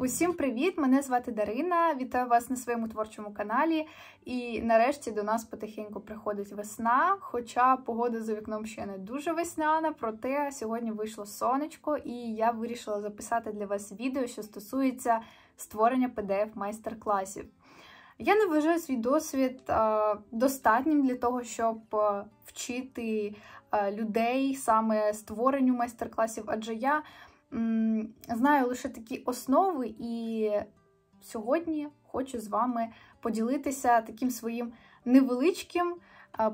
Усім привіт! Мене звати Дарина. Вітаю вас на своєму творчому каналі. І нарешті до нас потихеньку приходить весна. Хоча погода за вікном ще не дуже весняна, проте сьогодні вийшло сонечко, і я вирішила записати для вас відео, що стосується створення pdf майстер-класів. Я не вважаю свій досвід е, достатнім для того, щоб е, вчити е, людей саме створенню майстер-класів, адже я знаю лише такі основи, і сьогодні хочу з вами поділитися таким своїм невеличким,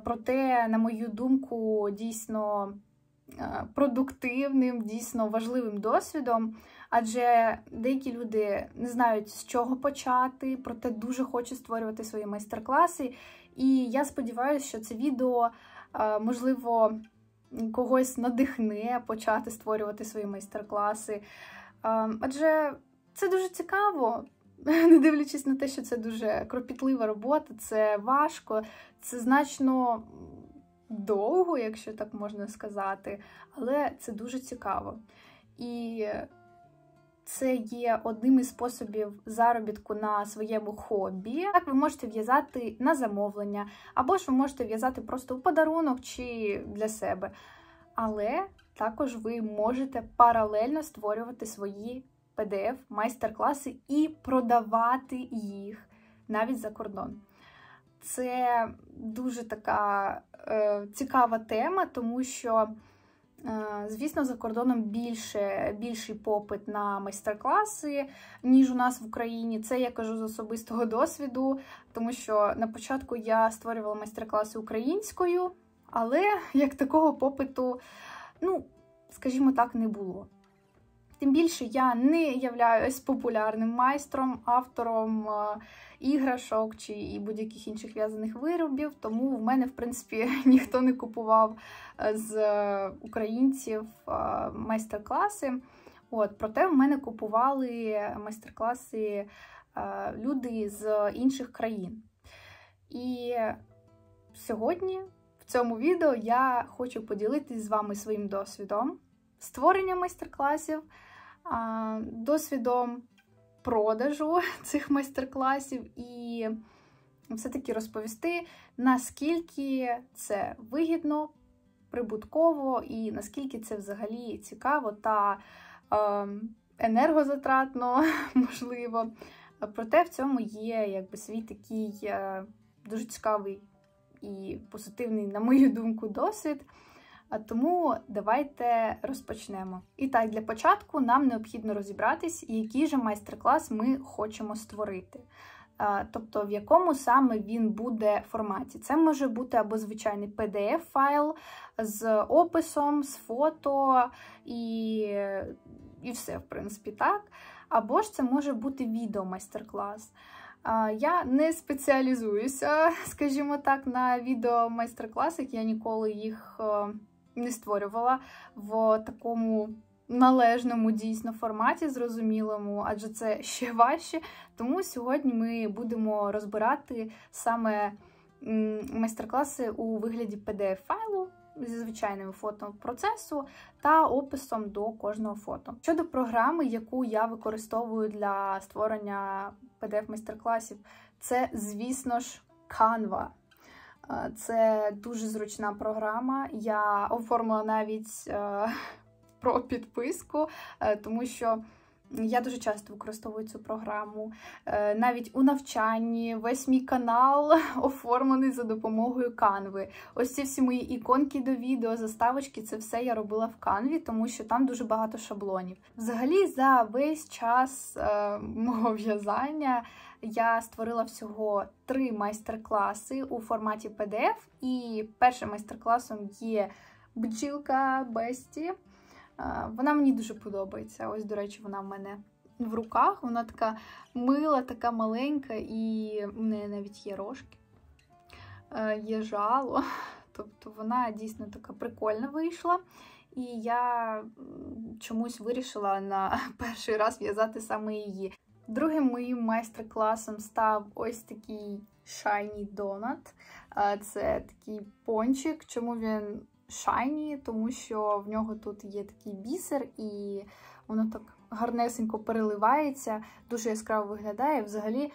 проте, на мою думку, дійсно продуктивним, дійсно важливим досвідом. Адже деякі люди не знають, з чого почати, проте дуже хочу створювати свої майстер-класи. І я сподіваюся, що це відео можливо когось надихне почати створювати свої майстер-класи. Адже це дуже цікаво, не дивлячись на те, що це дуже кропітлива робота, це важко, це значно довго, якщо так можна сказати, але це дуже цікаво. І це є одним із способів заробітку на своєму хобі. Так, ви можете в'язати на замовлення, або ж ви можете в'язати просто у подарунок чи для себе. Але також ви можете паралельно створювати свої pdf майстер-класи і продавати їх навіть за кордон. Це дуже така е, цікава тема, тому що. Е, звісно, за кордоном більше, більший попит на майстер-класи, ніж у нас в Україні. Це я кажу з особистого досвіду, тому що на початку я створювала майстер-класи українською, але як такого попиту, ну, скажімо так, не було. Тим більше я не являюсь популярним майстром, автором е, іграшок чи і будь-яких інших в'язаних виробів. Тому в мене, в принципі, ніхто не купував е, з е, українців е, майстер-класи. От, Проте в мене купували майстер-класи люди з інших країн. І сьогодні в цьому відео я хочу поділитися з вами своїм досвідом створення майстер-класів, досвідом продажу цих майстер-класів і все-таки розповісти, наскільки це вигідно, прибутково, і наскільки це взагалі цікаво та е, енергозатратно можливо. Проте в цьому є якби свій такий е, дуже цікавий і позитивний, на мою думку, досвід. А тому давайте розпочнемо. І так, для початку нам необхідно розібратись, який же майстер-клас ми хочемо створити. Тобто в якому саме він буде форматі. Це може бути або звичайний PDF-файл з описом, з фото і і все, в принципі, так. Або ж це може бути відео майстер-клас. Я не спеціалізуюся, скажімо так, на відео майстер-класах, я ніколи їх е, не створювала в такому належному дійсно форматі, зрозумілому, адже це ще важче. Тому сьогодні ми будемо розбирати саме майстер-класи у вигляді PDF-файлу. Зі звичайним фото процесу та описом до кожного фото. Щодо програми, яку я використовую для створення pdf майстер-класів, це, звісно ж, Canva. Е, це дуже зручна програма. Я оформила навіть е, про підписку, е, тому що. Я дуже часто використовую цю програму. Навіть у навчанні весь мій канал оформлений за допомогою канви. Ось ці всі мої іконки до відео, заставочки це все я робила в канві, тому що там дуже багато шаблонів. Взагалі, за весь час мого в'язання я створила всього три майстер-класи у форматі PDF. І першим майстер-класом є бджілка Бесті. Е, вона мені дуже подобається. Ось, до речі, вона в мене в руках. Вона така мила, така маленька, і в неї навіть є рожки, е, є жало. Тобто вона дійсно така прикольна вийшла. І я чомусь вирішила на перший раз в'язати саме її. Другим моїм майстер-класом став ось такий shiny донат. Це такий пончик. Чому він shiny, Тому що в нього тут є такий бісер, і воно так гарнесенько переливається, дуже яскраво виглядає. Взагалі,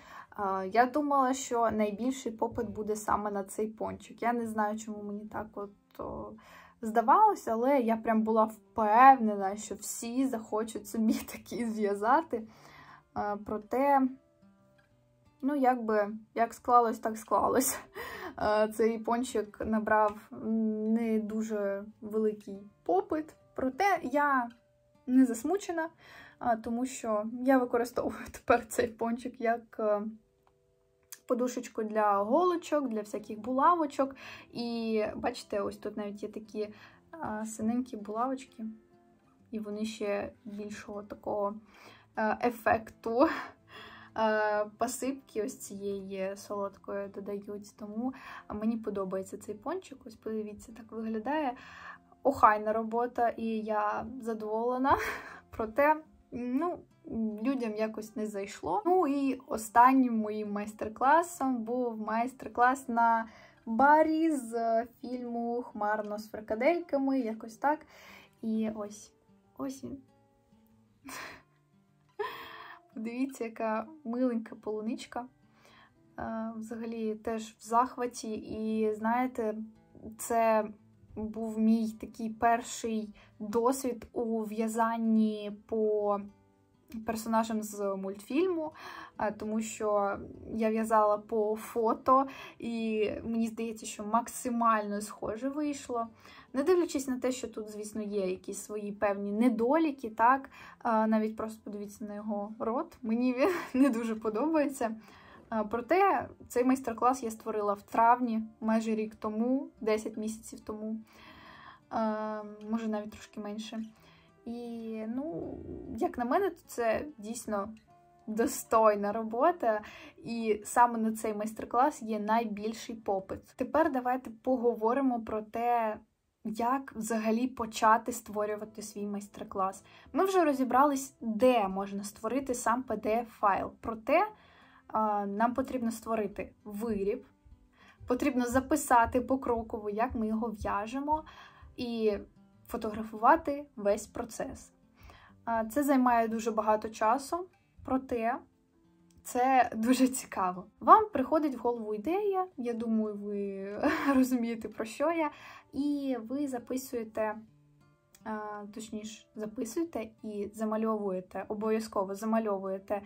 я думала, що найбільший попит буде саме на цей пончик. Я не знаю, чому мені так от. Здавалося, але я прям була впевнена, що всі захочуть собі такі зв'язати. Проте, ну, як би, як склалось, так склалось. Цей пончик набрав не дуже великий попит. Проте я не засмучена, тому що я використовую тепер цей пончик як е, подушечку для голочок, для всяких булавочок. І бачите, ось тут навіть є такі е, синенькі булавочки, і вони ще більшого такого. Е, ефекту е, посипки ось цієї солодкої додають. Тому мені подобається цей пончик. Ось, подивіться, так виглядає. Охайна робота, і я задоволена. Проте, ну, людям якось не зайшло. Ну і останнім моїм майстер-класом був майстер-клас на барі з фільму Хмарно з фрикадельками, якось так. І ось ось він. Дивіться, яка миленька полуничка. Е, взагалі теж в захваті. І знаєте, це був мій такий перший досвід у в'язанні по персонажем з мультфільму, е, тому що я в'язала по фото, і мені здається, що максимально схоже вийшло. Не дивлячись на те, що тут, звісно, є якісь свої певні недоліки, так, е, навіть просто подивіться на його рот, мені він не дуже подобається. Е, проте цей майстер-клас я створила в травні, майже рік тому, 10 місяців тому, може навіть трошки менше. І, ну, як на мене, то це дійсно достойна робота, і саме на цей майстер-клас є найбільший попит. Тепер давайте поговоримо про те. Як взагалі почати створювати свій майстер-клас? Ми вже розібрались, де можна створити сам PDF-файл. Проте нам потрібно створити виріб, потрібно записати покроково, як ми його в'яжемо, і фотографувати весь процес. Це займає дуже багато часу, проте це дуже цікаво. Вам приходить в голову ідея, я думаю, ви розумієте, про що я, і ви записуєте. Точніше, записуєте і замальовуєте, обов'язково замальовуєте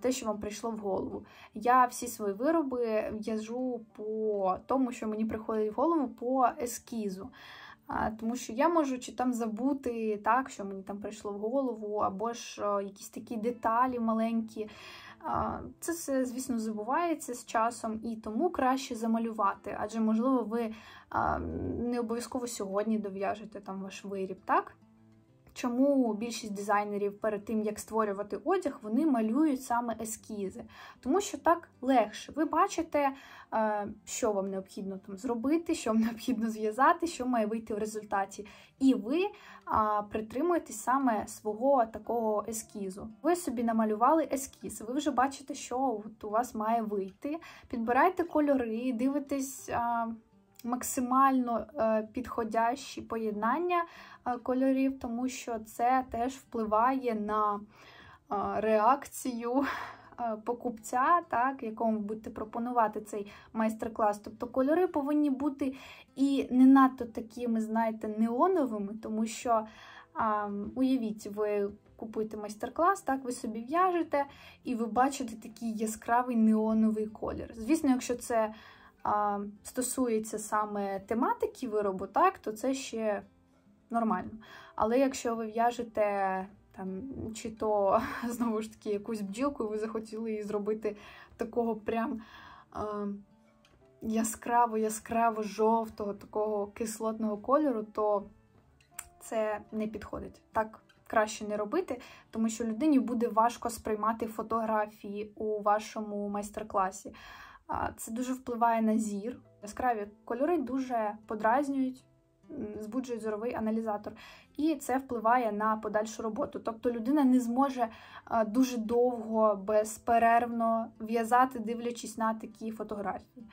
те, що вам прийшло в голову. Я всі свої вироби в'яжу по тому, що мені приходить в голову по ескізу. Тому що я можу чи там забути так, що мені там прийшло в голову, або ж е, якісь такі деталі маленькі. Це все, звісно, забувається з часом, і тому краще замалювати, адже, можливо, ви не обов'язково сьогодні дов'яжете там ваш виріб, так? Чому більшість дизайнерів перед тим, як створювати одяг, вони малюють саме ескізи, тому що так легше. Ви бачите, е, що вам необхідно там зробити, що вам необхідно зв'язати, що має вийти в результаті. І ви притримуєтесь саме свого такого ескізу. Ви собі намалювали ескіз, ви вже бачите, що у вас має вийти. Підбирайте кольори, дивитесь максимально е, підходящі поєднання е, кольорів, тому що це теж впливає на е, реакцію. Покупця, так, якому будете пропонувати цей майстер-клас. Тобто кольори повинні бути і не надто такими, знаєте, неоновими, тому що, уявіть, ви купуєте майстер-клас, так, ви собі в'яжете, і ви бачите такий яскравий неоновий колір. Звісно, якщо це а, стосується саме тематики виробу, так, то це ще нормально. Але якщо ви в'яжете там, чи то, знову ж таки, якусь бджілку, і ви захотіли її зробити такого прям. А, яскраво яскраво жовтого, такого кислотного кольору, то це не підходить. Так краще не робити, тому що людині буде важко сприймати фотографії у вашому майстер-класі. Це дуже впливає на зір. Яскраві кольори дуже подразнюють, збуджують зоровий аналізатор, і це впливає на подальшу роботу. Тобто людина не зможе дуже довго, безперервно в'язати, дивлячись на такі фотографії.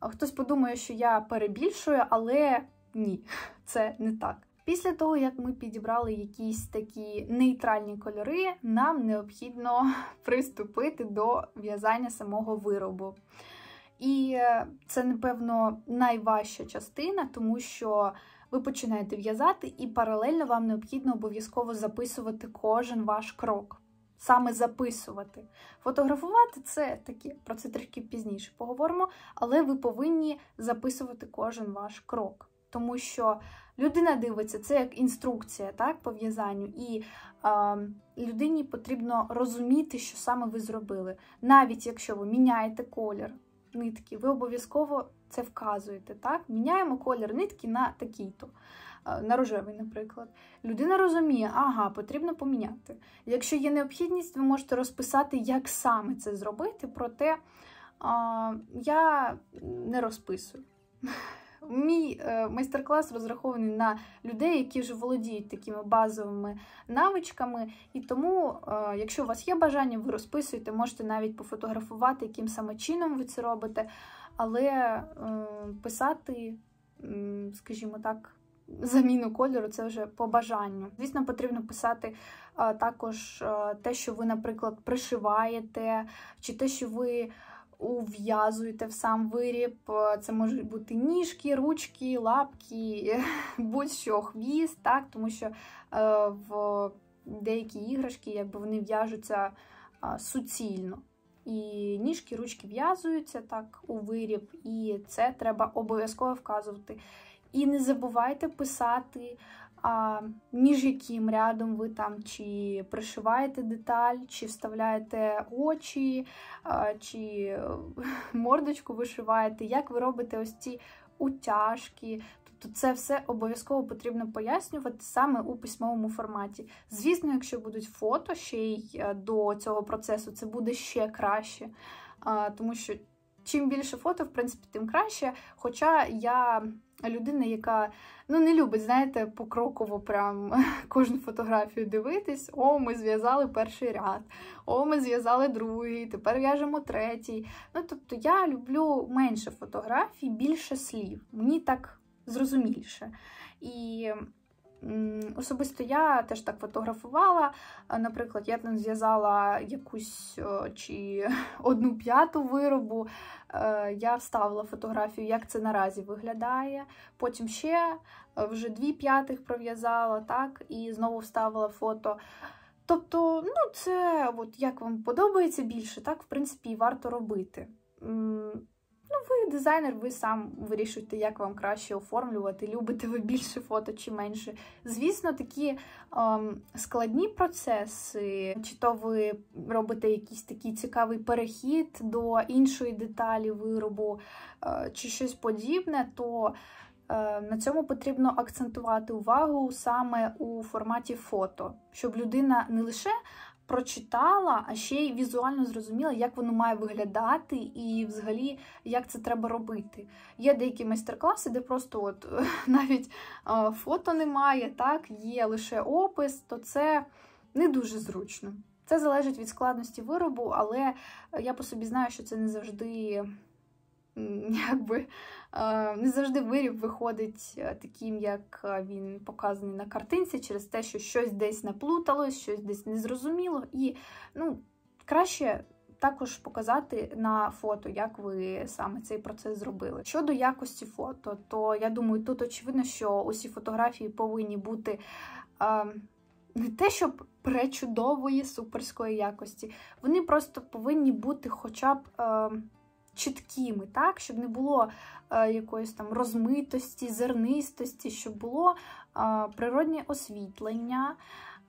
Хтось подумає, що я перебільшую, але ні, це не так. Після того, як ми підібрали якісь такі нейтральні кольори, нам необхідно приступити до в'язання самого виробу. І е, це, напевно, найважча частина, тому що ви починаєте в'язати, і паралельно вам необхідно обов'язково записувати кожен ваш крок. Саме записувати. Фотографувати це таке, про це трішки пізніше поговоримо, але ви повинні записувати кожен ваш крок. Тому що людина дивиться, це як інструкція так, по в'язанню, і е, людині потрібно розуміти, що саме ви зробили, навіть якщо ви міняєте колір, нитки, ви обов'язково це вказуєте. так? Міняємо колір нитки на такий-то, е, на рожевий, наприклад. Людина розуміє, ага, потрібно поміняти. Якщо є необхідність, ви можете розписати, як саме це зробити, проте а, я не розписую. Мій е, майстер-клас розрахований на людей, які вже володіють такими базовими навичками. І тому, е, якщо у вас є бажання, ви розписуєте, можете навіть пофотографувати, яким саме чином ви це робите, але е, писати, скажімо так, заміну кольору це вже по бажанню. Звісно, потрібно писати також те, що ви, наприклад, пришиваєте, чи те, що ви ув'язуєте в сам виріб. Це можуть бути ніжки, ручки, лапки, будь-що хвіст, так, тому що е, в деякі іграшки якби вони в'яжуться е, суцільно. І ніжки, ручки в'язуються так у виріб, і це треба обов'язково вказувати. І не забувайте писати між яким рядом ви там чи пришиваєте деталь, чи вставляєте очі, чи е, мордочку вишиваєте, як ви робите ось ці утяжки. Тобто це все обов'язково потрібно пояснювати саме у письмовому форматі. Звісно, якщо будуть фото ще й е, до цього процесу, це буде ще краще. Тому що чим більше фото, в принципі, тим краще. Хоча я людина, яка ну не любить, знаєте, покроково прям кожну фотографію дивитись. О, ми зв'язали перший ряд, о, ми зв'язали другий, тепер в'яжемо третій. Ну тобто я люблю менше фотографій, більше слів. Мені так зрозуміліше. І Особисто я теж так фотографувала. Е, наприклад, я там зв'язала якусь е, чи одну п'яту виробу, е, я вставила фотографію, як це наразі виглядає. Потім ще вже дві п'ятих пров'язала, так, і знову вставила фото. Тобто, ну, це от як вам подобається більше, так, в принципі, і варто робити. Ну, ви дизайнер, ви сам вирішуєте, як вам краще оформлювати, любите ви більше фото чи менше. Звісно, такі ем, складні процеси, чи то ви робите якийсь такий цікавий перехід до іншої деталі виробу, е, чи щось подібне, то е, на цьому потрібно акцентувати увагу саме у форматі фото, щоб людина не лише прочитала, а ще й візуально зрозуміла, як воно має виглядати, і взагалі як це треба робити. Є деякі майстер-класи, де просто от навіть фото немає, так, є лише опис, то це не дуже зручно. Це залежить від складності виробу, але я по собі знаю, що це не завжди якби е, не завжди виріб виходить е, таким, як е, він показаний на картинці, через те, що щось десь наплуталось, щось десь незрозуміло. І ну, краще. Також показати на фото, як ви саме цей процес зробили. Щодо якості фото, то я думаю, тут очевидно, що усі фотографії повинні бути е, не те, щоб пречудової суперської якості. Вони просто повинні бути хоча б. Е, чіткими, так, щоб не було е, якоїсь там розмитості, зернистості, щоб було е, природнє освітлення,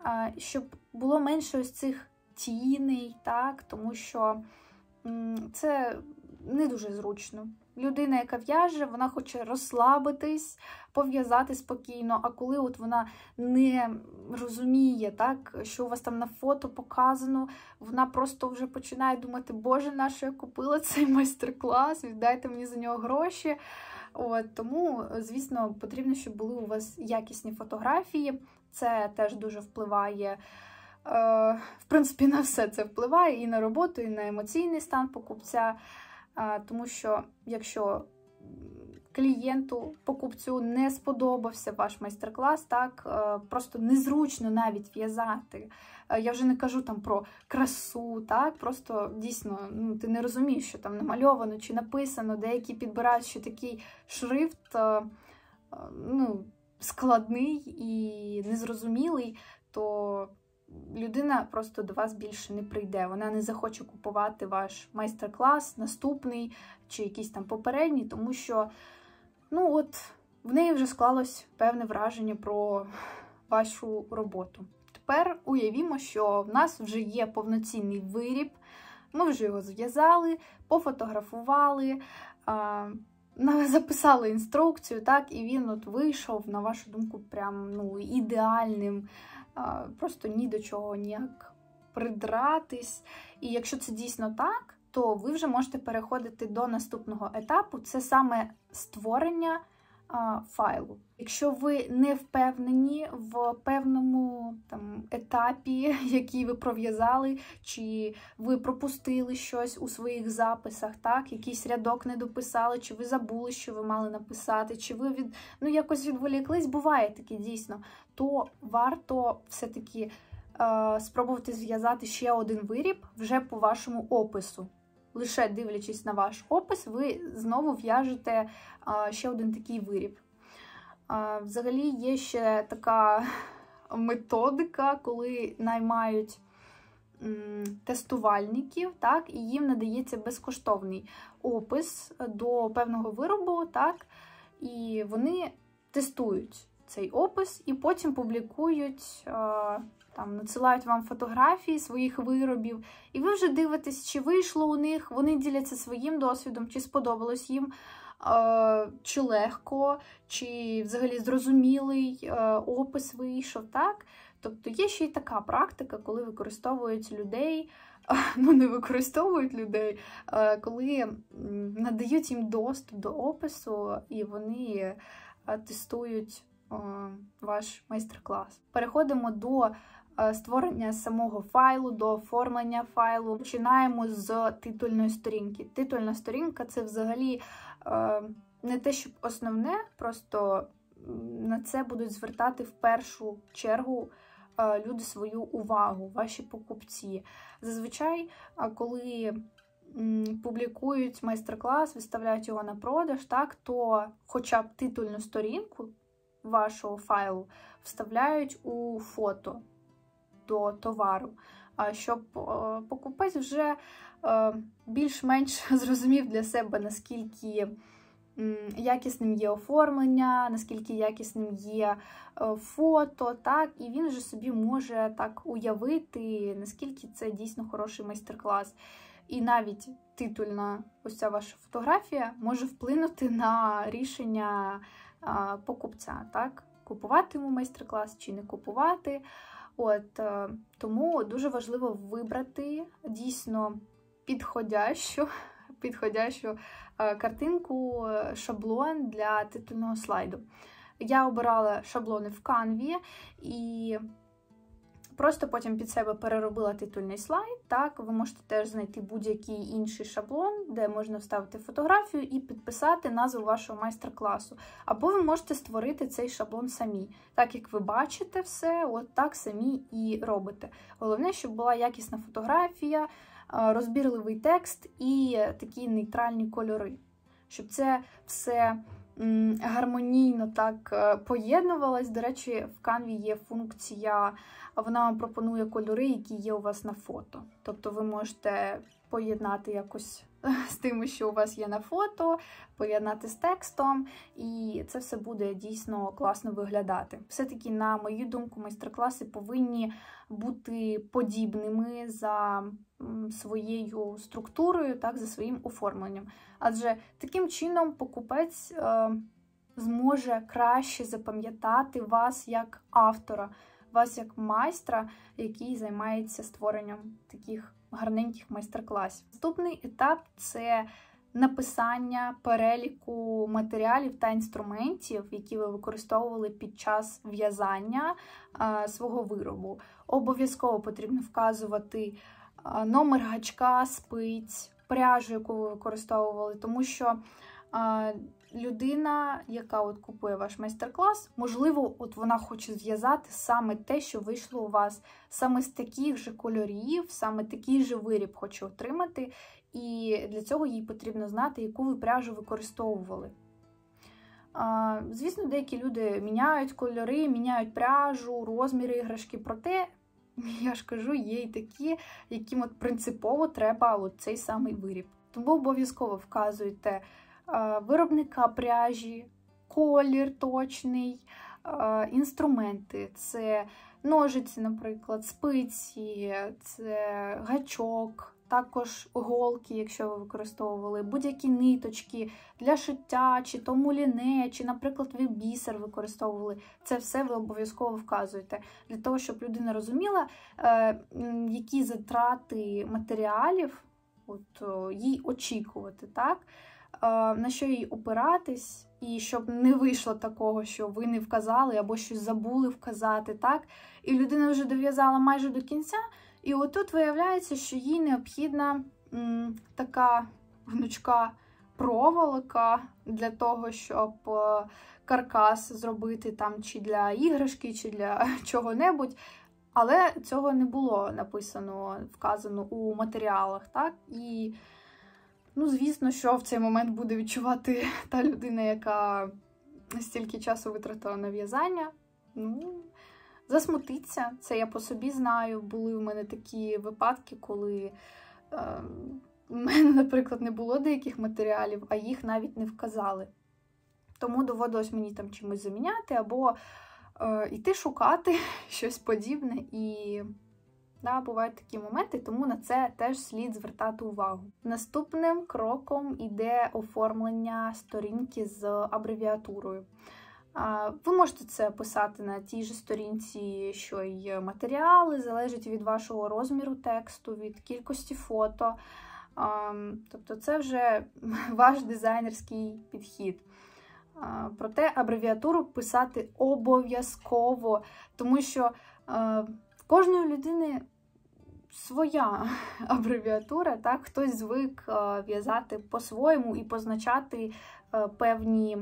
е, щоб було менше ось цих тіней, так, тому що це не дуже зручно людина, яка в'яже, вона хоче розслабитись, пов'язати спокійно. А коли от вона не розуміє, так, що у вас там на фото показано, вона просто вже починає думати, Боже, на що я купила цей майстер-клас, віддайте мені за нього гроші. От, Тому, звісно, потрібно, щоб були у вас якісні фотографії. Це теж дуже впливає. Е, в принципі, на все це впливає і на роботу, і на емоційний стан покупця тому що якщо клієнту, покупцю не сподобався ваш майстер-клас, так е, просто незручно навіть в'язати. Е, я вже не кажу там про красу, так просто дійсно ну, ти не розумієш, що там намальовано чи написано, деякі підбирають, що такий шрифт е, ну, складний і незрозумілий, то людина просто до вас більше не прийде. Вона не захоче купувати ваш майстер-клас, наступний чи якийсь там попередній, тому що, ну от, в неї вже склалось певне враження про вашу роботу. Тепер уявімо, що в нас вже є повноцінний виріб, ми вже його зв'язали, пофотографували. Записали інструкцію, так, і він от вийшов, на вашу думку, прям ну, ідеальним просто ні до чого ніяк придратись. І якщо це дійсно так, то ви вже можете переходити до наступного етапу: це саме створення файлу. Якщо ви не впевнені в певному там етапі, який ви пров'язали, чи ви пропустили щось у своїх записах, так, якийсь рядок не дописали, чи ви забули, що ви мали написати, чи ви від ну якось відволіклись, буває таке дійсно, то варто все-таки е, спробувати зв'язати ще один виріб вже по вашому опису лише дивлячись на ваш опис, ви знову в'яжете ще один такий виріб. Взагалі є ще така методика, коли наймають тестувальників, так, і їм надається безкоштовний опис до певного виробу, так, і вони тестують цей опис і потім публікують там надсилають вам фотографії своїх виробів, і ви вже дивитесь, чи вийшло у них, вони діляться своїм досвідом, чи сподобалось їм, е, чи легко, чи взагалі зрозумілий е, опис вийшов. так? Тобто є ще й така практика, коли використовують людей, е, ну не використовують людей, коли надають їм доступ до опису і вони тестують ваш майстер-клас. Переходимо до Е, створення самого файлу до оформлення файлу. Починаємо з титульної сторінки. Титульна сторінка це взагалі е, не те, щоб основне, просто на це будуть звертати в першу чергу. Е, люди свою увагу, ваші покупці. Зазвичай, коли публікують майстер-клас, виставляють його на продаж, так, то хоча б титульну сторінку вашого файлу вставляють у фото до товару, щоб е, покупець вже е, більш-менш зрозумів для себе, наскільки якісним є оформлення, наскільки якісним є е, фото, так, і він вже собі може так уявити, наскільки це дійсно хороший майстер-клас. І навіть титульна ось ця ваша фотографія може вплинути на рішення покупця, так? Купувати йому майстер-клас чи не купувати. От е, тому дуже важливо вибрати дійсно підходящу підходящу е, картинку, е, шаблон для титульного слайду. Я обирала шаблони в Canva і Просто потім під себе переробила титульний слайд. Так, ви можете теж знайти будь-який інший шаблон, де можна вставити фотографію і підписати назву вашого майстер-класу. Або ви можете створити цей шаблон самі. Так як ви бачите все, от так самі і робите. Головне, щоб була якісна фотографія, е, розбірливий текст і такі нейтральні кольори, щоб це все гармонійно так е, поєднувалась. До речі, в канві є функція, вона вам пропонує кольори, які є у вас на фото. Тобто ви можете поєднати якось з тим, що у вас є на фото, поєднати з текстом, і це все буде дійсно класно виглядати. Все-таки, на мою думку, майстер-класи повинні бути подібними за своєю структурою, так, за своїм оформленням. Адже таким чином покупець е, зможе краще запам'ятати вас як автора, вас як майстра, який займається створенням таких гарненьких майстер-класів. Наступний етап це написання переліку матеріалів та інструментів, які ви використовували під час в'язання свого виробу. Обов'язково потрібно вказувати номер гачка, спиць, пряжу, яку ви використовували, тому що людина, яка от купує ваш майстер-клас, можливо, от вона хоче зв'язати саме те, що вийшло у вас, саме з таких же кольорів, саме такий же виріб хоче отримати, і для цього їй потрібно знати, яку ви пряжу використовували. Звісно, деякі люди міняють кольори, міняють пряжу, розміри іграшки. Проте, я ж кажу, є і такі, яким от принципово треба от цей самий виріб. Тому обов'язково вказуйте Е, виробника пряжі, колір точний, е, інструменти. Це ножиці, наприклад, спиці, це гачок, також голки, якщо ви використовували, будь-які ниточки для шиття, чи то муліне, чи, наприклад, ви бісер використовували. Це все ви обов'язково вказуєте, для того, щоб людина розуміла, е, які затрати матеріалів от, їй очікувати. так? Е, на що їй опиратись, і щоб не вийшло такого, що ви не вказали або щось забули вказати, так? І людина вже дов'язала майже до кінця. І отут виявляється, що їй необхідна м, така гнучка проволока для того, щоб е, каркас зробити там чи для іграшки, чи для чого-небудь. Але цього не було написано, вказано у матеріалах. так? І Ну, звісно, що в цей момент буде відчувати та людина, яка стільки часу витратила на в'язання. Ну, Засмутиться, це я по собі знаю. Були в мене такі випадки, коли е, ем, в мене, наприклад, не було деяких матеріалів, а їх навіть не вказали. Тому доводилось мені там чимось заміняти або е, йти шукати щось подібне і да, бувають такі моменти, тому на це теж слід звертати увагу. Наступним кроком іде оформлення сторінки з абревіатурою. Ви можете це писати на тій же сторінці, що й матеріали, залежить від вашого розміру тексту, від кількості фото. Тобто це вже ваш дизайнерський підхід. Проте абревіатуру писати обов'язково, тому що е, в кожної людини своя абревіатура, так, хтось звик е, в'язати по-своєму і позначати е, певні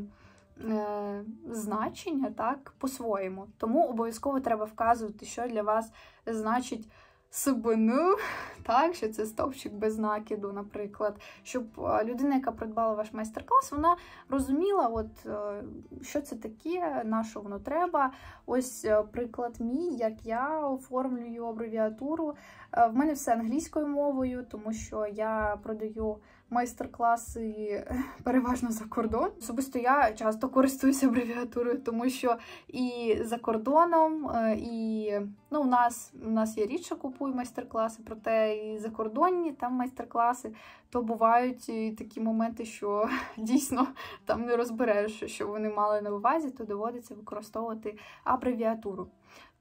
е, значення так, по-своєму. Тому обов'язково треба вказувати, що для вас значить субину, так, що це стовпчик без накиду, наприклад, щоб е, людина, яка придбала ваш майстер-клас, вона розуміла, от, е, що це таке, на що воно треба. Ось е, приклад мій, як я оформлюю абревіатуру. В мене все англійською мовою, тому що я продаю майстер-класи переважно за кордон. Особисто я часто користуюся абревіатурою, тому що і за кордоном, е, і ну, у нас у нас я рідше купую майстер-класи, проте і закордонні там майстер-класи, то бувають і такі моменти, що дійсно там не розбереш, що вони мали на увазі, то доводиться використовувати абревіатуру.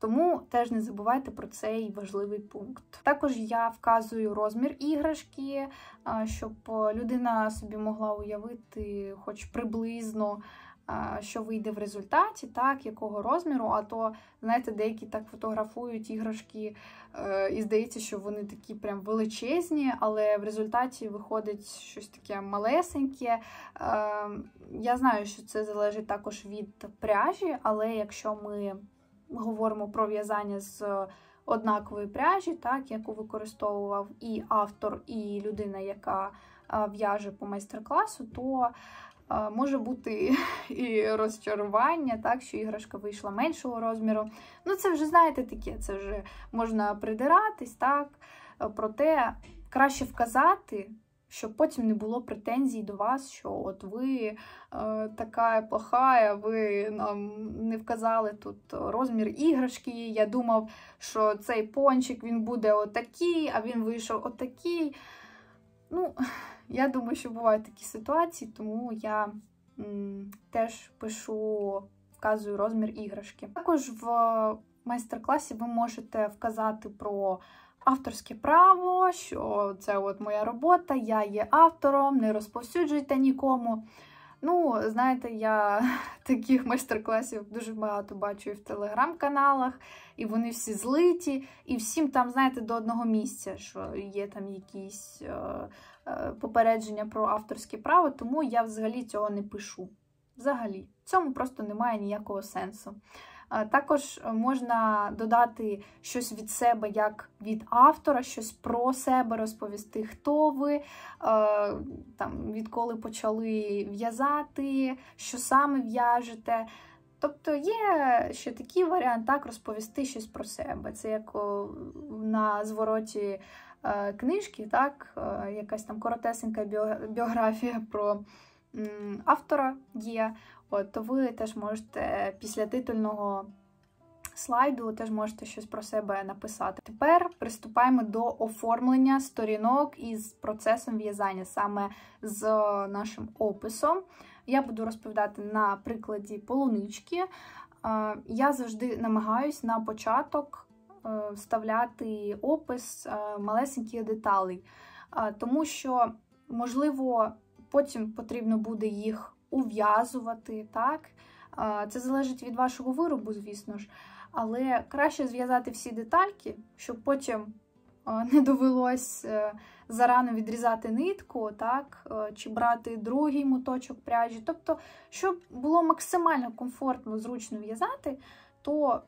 Тому теж не забувайте про цей важливий пункт. Також я вказую розмір іграшки, е, щоб е, людина собі могла уявити, хоч приблизно. Е, що вийде в результаті, так, якого розміру, а то, знаєте, деякі так фотографують іграшки, і здається, що вони такі прям величезні, але в результаті виходить щось таке малесеньке. Я знаю, що це залежить також від пряжі, але якщо ми говоримо про в'язання з однакової пряжі, так, яку використовував і автор, і людина, яка е, в'яже по майстер-класу, то е, може бути і розчарування, так, що іграшка вийшла меншого розміру. Ну, це вже, знаєте, таке, це вже можна придиратись, так. Е, проте краще вказати щоб потім не було претензій до вас, що от ви е, така плохая, ви нам не вказали тут розмір іграшки. Я думав, що цей пончик він буде отакий, а він вийшов отакий. Ну, я думаю, що бувають такі ситуації, тому я м, теж пишу, вказую розмір іграшки. Також в майстер-класі ви можете вказати про авторське право, що це от моя робота, я є автором, не розповсюджуйте нікому. Ну, знаєте, я таких майстер-класів дуже багато бачу і в телеграм-каналах, і вони всі злиті, і всім там, знаєте, до одного місця, що є там якісь е, е, попередження про авторське право, тому я взагалі цього не пишу. Взагалі, в цьому просто немає ніякого сенсу. Також е, можна додати щось від себе, як від автора, щось про себе розповісти, хто ви, е, там, відколи почали в'язати, що саме в'яжете. Тобто є ще такий варіант, так, розповісти щось про себе. Це як на звороті е, книжки, так, якась там коротесенька біографія про автора є. От, то ви теж можете е, після титульного слайду теж можете щось про себе написати. Тепер приступаємо до оформлення сторінок із процесом в'язання, саме з е, нашим описом. Я буду розповідати на прикладі полунички. Е, я завжди намагаюся на початок вставляти опис малесенькі деталей, тому що, можливо, потім потрібно буде їх ув'язувати. так? Це залежить від вашого виробу, звісно ж. Але краще зв'язати всі детальки, щоб потім не довелось е, зарано відрізати нитку, так, е, чи брати другий моточок пряжі. Тобто, щоб було максимально комфортно, зручно в'язати, то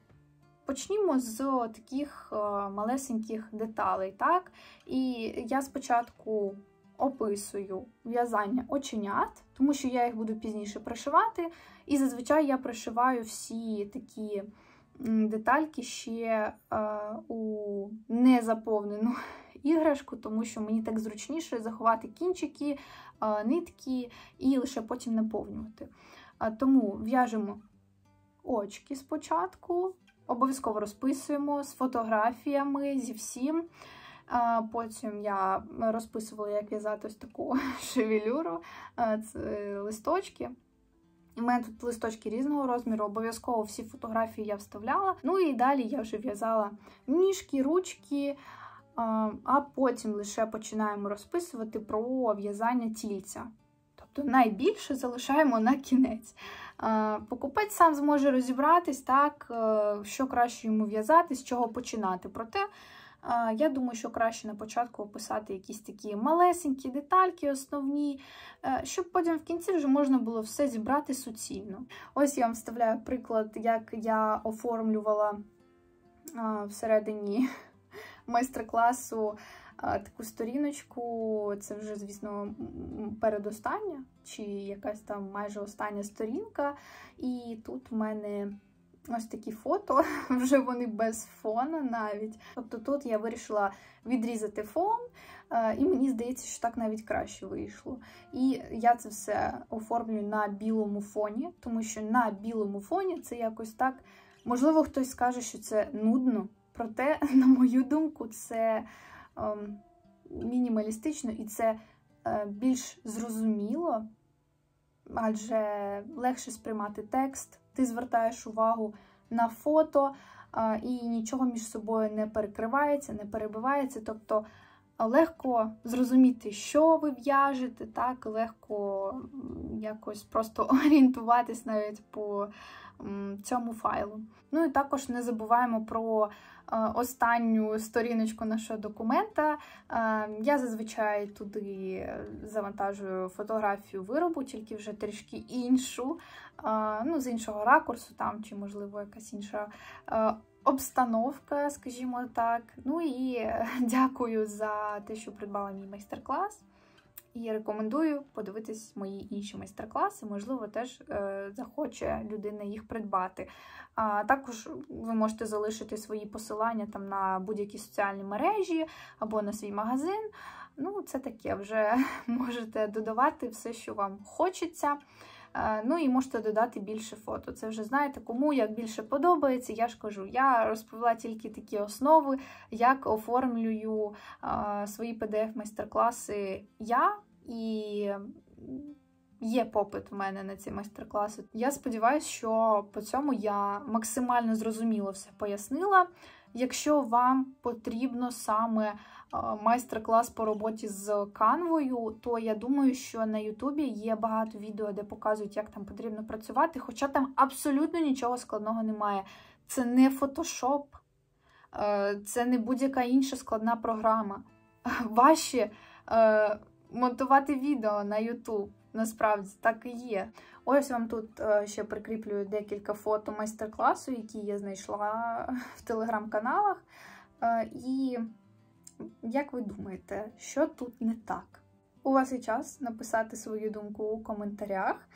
почнімо з таких е, малесеньких деталей. так. І я спочатку описую в'язання оченят, тому що я їх буду пізніше пришивати. І зазвичай я пришиваю всі такі детальки ще е, у незаповнену іграшку, тому що мені так зручніше заховати кінчики, е, нитки і лише потім наповнювати. Е, тому в'яжемо очки спочатку, обов'язково розписуємо з фотографіями зі всім. Потім я розписувала, як в'язати ось таку шевелюру, листочки. У мене тут листочки різного розміру, обов'язково всі фотографії я вставляла. Ну і далі я вже в'язала ніжки, ручки, а потім лише починаємо розписувати про в'язання тільця. Тобто найбільше залишаємо на кінець. Покупець сам зможе розібратись, так, е, що краще йому в'язати, з чого починати. Проте я думаю, що краще на початку описати якісь такі малесенькі детальки, основні, е, щоб потім в кінці вже можна було все зібрати суцільно. Ось я вам вставляю приклад, як я оформлювала всередині майстер-класу. Таку сторіночку, це вже, звісно, передостання, чи якась там майже остання сторінка. І тут в мене Ось такі фото, вже вони без фона навіть. Тобто тут я вирішила відрізати фон, е, і мені здається, що так навіть краще вийшло. І я це все оформлю на білому фоні, тому що на білому фоні це якось так. Можливо, хтось скаже, що це нудно, проте, на мою думку, це ем, мінімалістично і це е, більш зрозуміло, адже легше сприймати текст ти звертаєш увагу на фото, і нічого між собою не перекривається, не перебивається. Тобто легко зрозуміти, що ви в'яжете, так легко якось просто орієнтуватись навіть по цьому файлу. Ну і також не забуваємо про е, останню сторіночку нашого документа. Е, я зазвичай туди завантажую фотографію виробу, тільки вже трішки іншу, е, ну, з іншого ракурсу там, чи, можливо, якась інша обстановка, скажімо так. Ну і е, дякую за те, що придбала мій майстер-клас. І рекомендую подивитись мої інші майстер-класи, можливо, теж е, захоче людина їх придбати. А Також ви можете залишити свої посилання там на будь-які соціальні мережі або на свій магазин. Ну, це таке вже можете додавати все, що вам хочеться. Е, ну і можете додати більше фото. Це вже знаєте, кому як більше подобається. Я ж кажу, я розповіла тільки такі основи, як оформлюю е, свої PDF-майстер-класи я і. Є попит в мене на ці майстер-класи. Я сподіваюся, що по цьому я максимально зрозуміло все пояснила. Якщо вам потрібно саме Е, майстер-клас по роботі з канвою, то я думаю, що на Ютубі є багато відео, де показують, як там потрібно працювати, хоча там абсолютно нічого складного немає. Це не фотошоп, е, це не будь-яка інша складна програма. Важче е, монтувати відео на Ютуб. Насправді так і є. Ось вам тут ще прикріплюю декілька фото майстер-класу, які я знайшла в телеграм-каналах. І як ви думаєте, що тут не так? У вас є час написати свою думку у коментарях,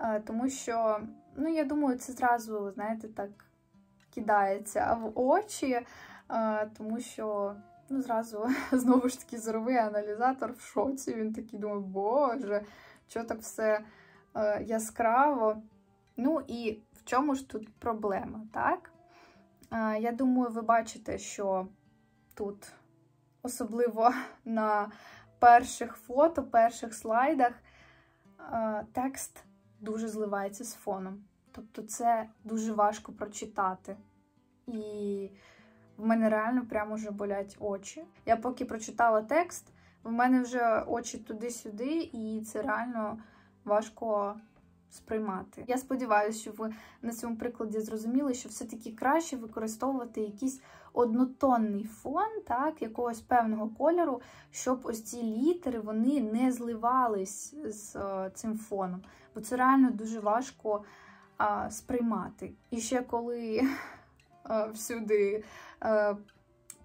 е, тому що, ну, я думаю, це зразу, знаєте, так кидається в очі, е, тому що. Ну, зразу, знову ж таки, зоровий аналізатор в шоці. Він такий думає, боже, що так все е, яскраво. Ну і в чому ж тут проблема, так? я думаю, ви бачите, що тут особливо на перших фото, перших слайдах, е, текст дуже зливається з фоном. Тобто це дуже важко прочитати. І в мене реально прямо вже болять очі. Я поки прочитала текст, в мене вже очі туди-сюди, і це реально важко сприймати. Я сподіваюся, що ви на цьому прикладі зрозуміли, що все-таки краще використовувати якісь однотонний фон, так, якогось певного кольору, щоб ось ці літери вони не зливались з е, цим фоном. Бо це реально дуже важко а, сприймати. І ще коли а, е, всюди а, е,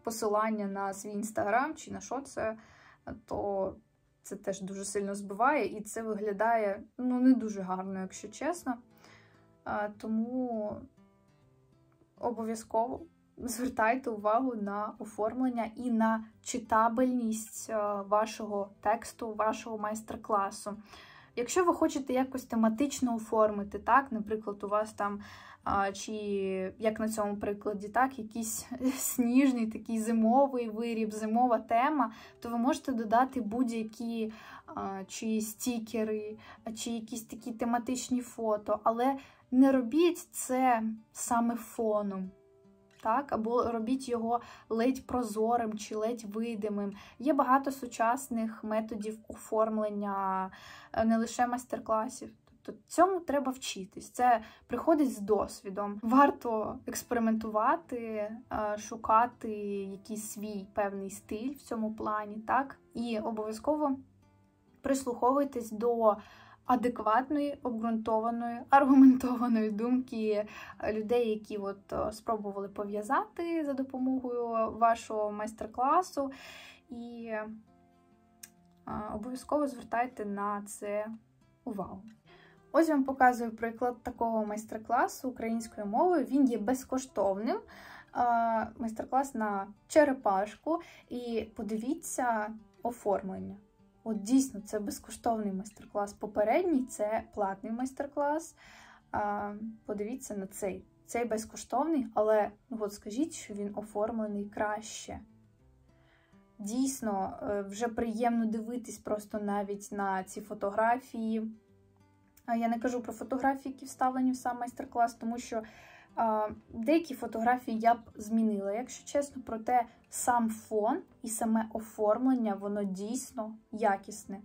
посилання на свій інстаграм чи на що це, то це теж дуже сильно збиває, і це виглядає ну, не дуже гарно, якщо чесно. Тому обов'язково звертайте увагу на оформлення і на читабельність е, вашого тексту, вашого майстер-класу. Якщо ви хочете якось тематично оформити, так, наприклад, у вас там, чи як на цьому прикладі, так, якийсь сніжний такий зимовий виріб, зимова тема, то ви можете додати будь-які чи стікери, чи якісь такі тематичні фото, але не робіть це саме фоном так, або робіть його ледь прозорим чи ледь видимим. Є багато сучасних методів оформлення, е, не лише майстер-класів. То тобто цьому треба вчитись. Це приходить з досвідом. Варто експериментувати, е, шукати якийсь свій певний стиль в цьому плані, так? І обов'язково прислуховуйтесь до адекватної, обґрунтованої, аргументованої думки людей, які от е, спробували пов'язати за допомогою вашого майстер-класу. І е, обов'язково звертайте на це увагу. Ось вам показую приклад такого майстер-класу українською мовою. Він є безкоштовним. Е, майстер-клас на черепашку, і подивіться оформлення. От дійсно це безкоштовний майстер-клас. Попередній це платний майстер-клас. Подивіться на цей. Цей безкоштовний, але ну, от скажіть, що він оформлений краще. Дійсно, е, вже приємно дивитись просто навіть на ці фотографії. Я не кажу про фотографії, які вставлені в сам майстер-клас, тому що деякі фотографії я б змінила, якщо чесно, проте сам фон і саме оформлення, воно дійсно якісне.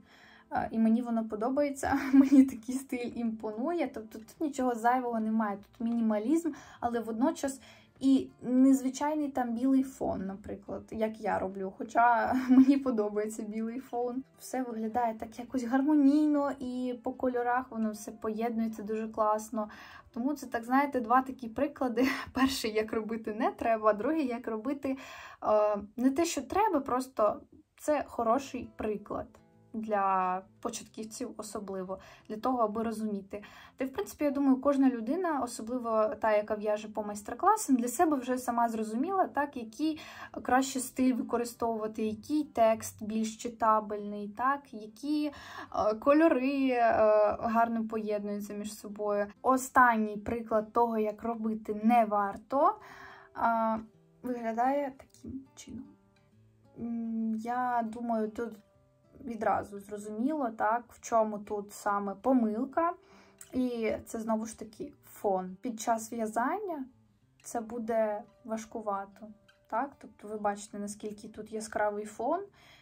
Е, і мені воно подобається, мені такий стиль імпонує. Тобто тут нічого зайвого немає, тут мінімалізм, але водночас і незвичайний там білий фон, наприклад, як я роблю. Хоча мені подобається білий фон. Все виглядає так якось гармонійно, і по кольорах воно все поєднується дуже класно. Тому це, так знаєте, два такі приклади: перший, як робити не треба, а другий, як робити е, не те, що треба, просто це хороший приклад для початківців, особливо для того, аби розуміти. Та, в принципі, я думаю, кожна людина, особливо та, яка в'яже по майстер-класам, для себе вже сама зрозуміла, так, який краще стиль використовувати, який текст більш читабельний, так, які е, кольори е, гарно поєднуються між собою. Останній приклад того, як робити не варто, е, виглядає таким чином. Я думаю, тут відразу зрозуміло, так, в чому тут саме помилка. І це знову ж таки фон. Під час в'язання це буде важкувато. Так? Тобто ви бачите, наскільки тут яскравий фон,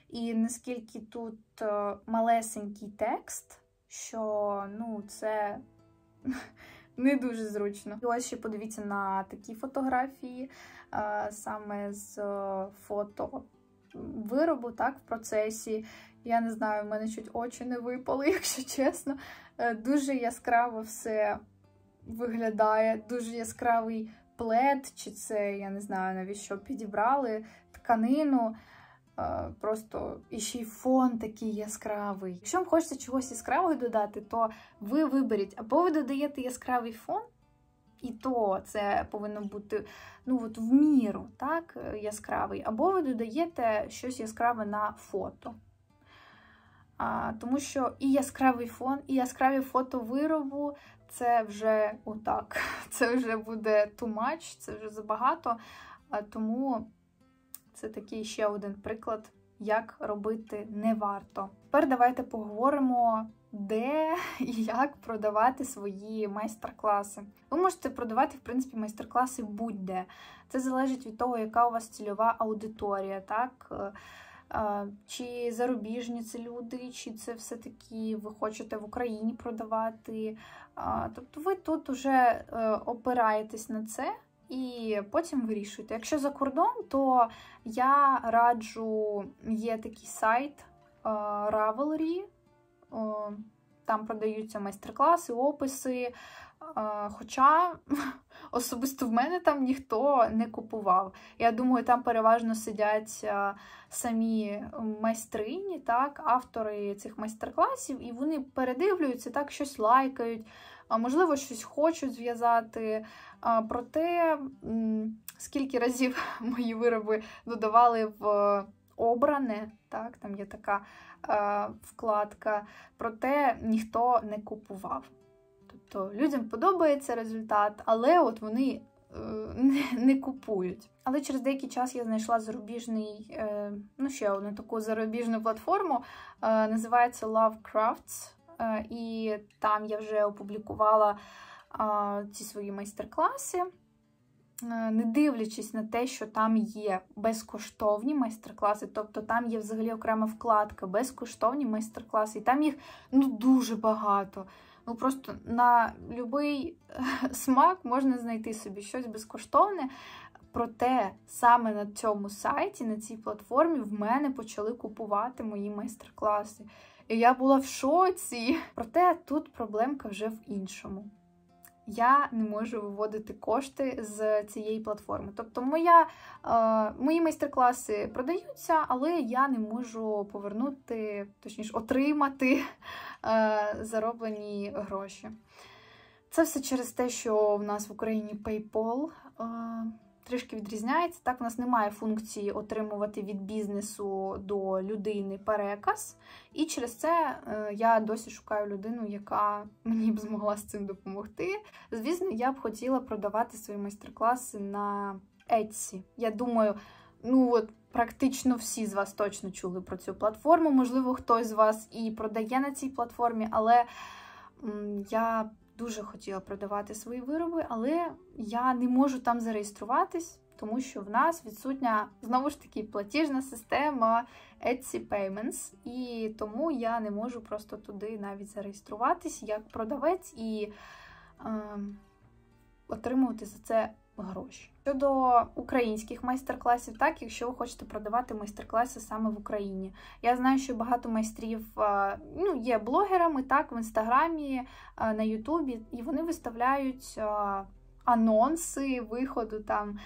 і наскільки тут е, малесенький текст, що ну, це не дуже зручно. І ось ще подивіться на такі фотографії, е, саме з е, фото виробу так, в процесі. Я не знаю, в мене чуть очі не випали, якщо чесно. Е, дуже яскраво все виглядає, дуже яскравий плед, чи це, я не знаю, навіщо підібрали тканину. Е, просто і ще й фон такий яскравий. Якщо вам хочеться чогось яскравого додати, то ви виберіть, або ви додаєте яскравий фон, і то це повинно бути ну от в міру так, е, яскравий, або ви додаєте щось яскраве на фото а, тому що і яскравий фон, і яскраві фото виробу це вже отак. Це вже буде too much, це вже забагато. А, тому це такий ще один приклад, як робити не варто. Тепер давайте поговоримо. Де і як продавати свої майстер-класи. Ви можете продавати, в принципі, майстер-класи будь-де. Це залежить від того, яка у вас цільова аудиторія. так? Чи зарубіжні це люди, чи це все-таки ви хочете в Україні продавати? Тобто ви тут вже е, опираєтесь на це і потім вирішуєте. Якщо за кордон, то я раджу, є такий сайт е, Ravelry, там продаються майстер-класи, описи. Е, хоча Особисто в мене там ніхто не купував. Я думаю, там переважно сидять е, самі майстрині, так, автори цих майстер-класів, і вони передивлюються, так, щось лайкають, можливо, щось хочуть зв'язати. Проте, скільки разів мої вироби додавали в. Обране, так, там є така е, вкладка, проте ніхто не купував. Тобто людям подобається результат, але от вони е, не, не купують. Але через деякий час я знайшла зарубіжний, е, ну ще одну таку зарубіжну платформу, е, називається Love Crafts, і там я вже опублікувала ці свої майстер-класи. Не дивлячись на те, що там є безкоштовні майстер-класи, тобто там є взагалі окрема вкладка, безкоштовні майстер-класи, і там їх ну, дуже багато. Ну просто на будь-який е, смак можна знайти собі щось безкоштовне. Проте саме на цьому сайті, на цій платформі, в мене почали купувати мої майстер-класи. І я була в шоці. Проте тут проблемка вже в іншому я не можу виводити кошти з цієї платформи. Тобто, моя, е, мої майстер-класи продаються, але я не можу повернути, точніше, отримати е, зароблені гроші. Це все через те, що в нас в Україні PayPal. Е, трішки відрізняється. Так, в нас немає функції отримувати від бізнесу до людини переказ. І через це е, я досі шукаю людину, яка мені б змогла з цим допомогти. Звісно, я б хотіла продавати свої майстер-класи на Etsy. Я думаю, ну от. Практично всі з вас точно чули про цю платформу. Можливо, хтось з вас і продає на цій платформі, але я дуже хотіла продавати свої вироби, але я не можу там зареєструватись, тому що в нас відсутня знову ж таки платіжна система Etsy Payments, і тому я не можу просто туди навіть зареєструватись як продавець і е, отримувати за це гроші. Щодо українських майстер-класів, так, якщо ви хочете продавати майстер-класи саме в Україні. Я знаю, що багато майстрів е, ну, є блогерами так, в інстаграмі, е, на Ютубі, і вони виставляють. Е, анонси виходу там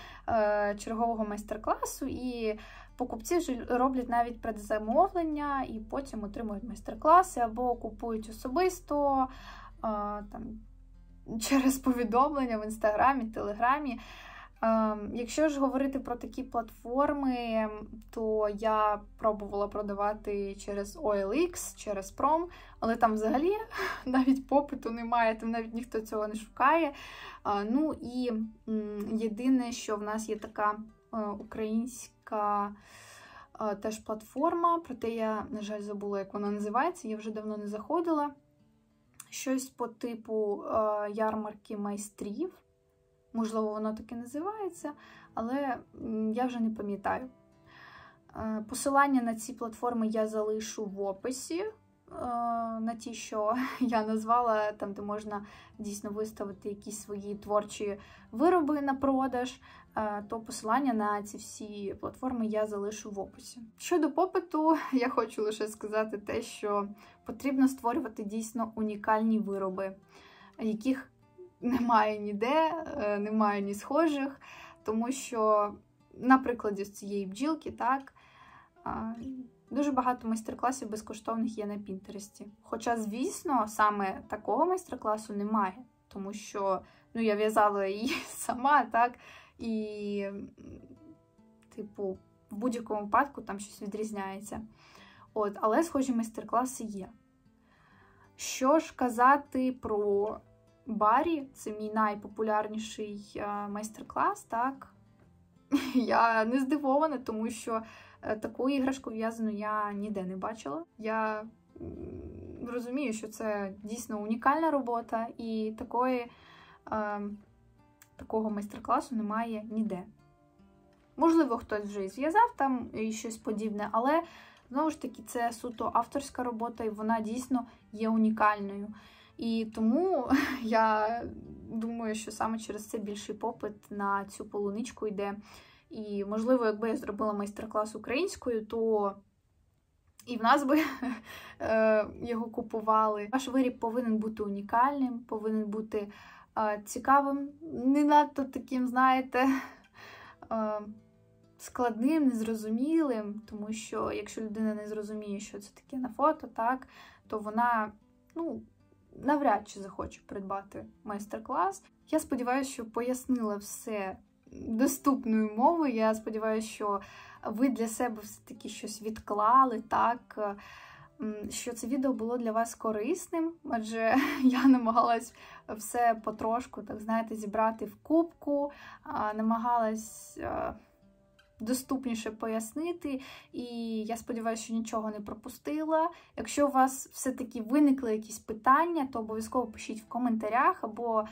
чергового майстер-класу, і покупці вже роблять навіть предзамовлення, і потім отримують майстер-класи або купують особисто там через повідомлення в інстаграмі, телеграмі. Ем, якщо ж говорити про такі платформи, то я пробувала продавати через OLX, через ProM, але там взагалі навіть попиту немає, там навіть ніхто цього не шукає. Ну і єдине, що в нас є така е, українська е, теж платформа, проте я, на жаль, забула, як вона називається, я вже давно не заходила щось по типу е, ярмарки майстрів. Можливо, воно так і називається, але я вже не пам'ятаю. Е, посилання на ці платформи я залишу в описі. Е, на ті, що я назвала, там де можна дійсно виставити якісь свої творчі вироби на продаж, е, то посилання на ці всі платформи я залишу в описі. Щодо попиту, я хочу лише сказати те, що потрібно створювати дійсно унікальні вироби, яких немає ніде, е, немає ні схожих, тому що, наприклад, з цієї бджілки, так. Дуже багато майстер-класів безкоштовних є на Пінтересті. Хоча, звісно, саме такого майстер-класу немає, тому що ну, я в'язала її сама, так? І, типу, в будь-якому випадку там щось відрізняється. От, Але схожі майстер-класи є. Що ж казати про Барі? Це мій найпопулярніший е, майстер-клас, так? Я не здивована, тому що. Е, таку іграшку в'язану я ніде не бачила. Я розумію, що це дійсно унікальна робота, і такої, е, такого майстер-класу немає ніде. Можливо, хтось вже і зв'язав там і щось подібне, але знову ж таки, це суто авторська робота, і вона дійсно є унікальною. І тому я думаю, що саме через це більший попит на цю полуничку йде. І, можливо, якби я зробила майстер-клас українською, то і в нас би е, його купували. Ваш виріб повинен бути унікальним, повинен бути е, цікавим, не надто таким, знаєте, е, складним, незрозумілим, тому що якщо людина не зрозуміє, що це таке на фото, так, то вона, ну, навряд чи захоче придбати майстер-клас. Я сподіваюся, що пояснила все доступною мовою. Я сподіваюся, що ви для себе все-таки щось відклали, так, е, що це відео було для вас корисним, адже я намагалась все потрошку, так знаєте, зібрати в кубку, намагалась. Е, доступніше пояснити. І я сподіваюся, що нічого не пропустила. Якщо у вас все-таки виникли якісь питання, то обов'язково пишіть в коментарях або е,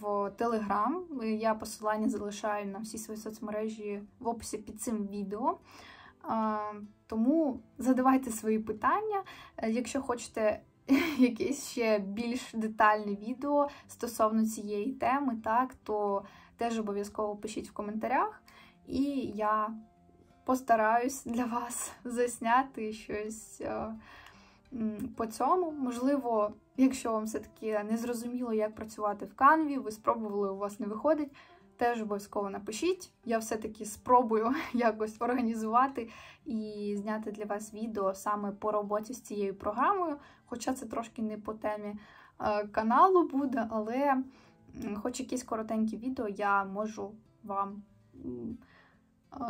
в Телеграм. Я посилання залишаю на всі свої соцмережі в описі під цим відео. Е, тому задавайте свої питання. Е, якщо хочете якесь ще більш детальне відео стосовно цієї теми, так, то теж обов'язково пишіть в коментарях. І я постараюсь для вас засняти щось е, по цьому. Можливо, якщо вам все-таки не зрозуміло, як працювати в канві, ви спробували, у вас не виходить. Теж обов'язково напишіть. Я все-таки спробую якось організувати і зняти для вас відео саме по роботі з цією програмою. Хоча це трошки не по темі е, каналу буде, але хоч якісь коротенькі відео я можу вам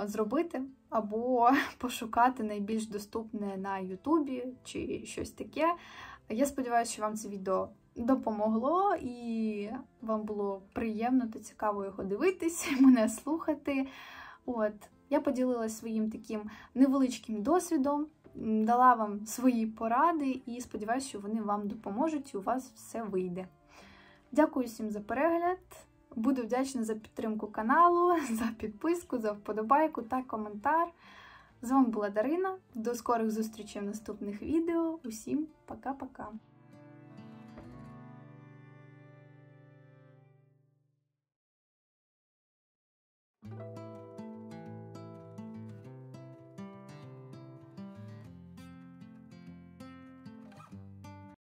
Е, зробити, або пошукати найбільш доступне на Ютубі чи щось таке. Я сподіваюся, що вам це відео допомогло і вам було приємно та цікаво його дивитись, мене слухати. От, я поділилася своїм таким невеличким досвідом, дала вам свої поради і сподіваюся, що вони вам допоможуть і у вас все вийде. Дякую всім за перегляд. Буду вдячна за підтримку каналу, за підписку, за вподобайку та коментар. З вами була Дарина. До скорих зустрічей в наступних відео. Усім пока-пока!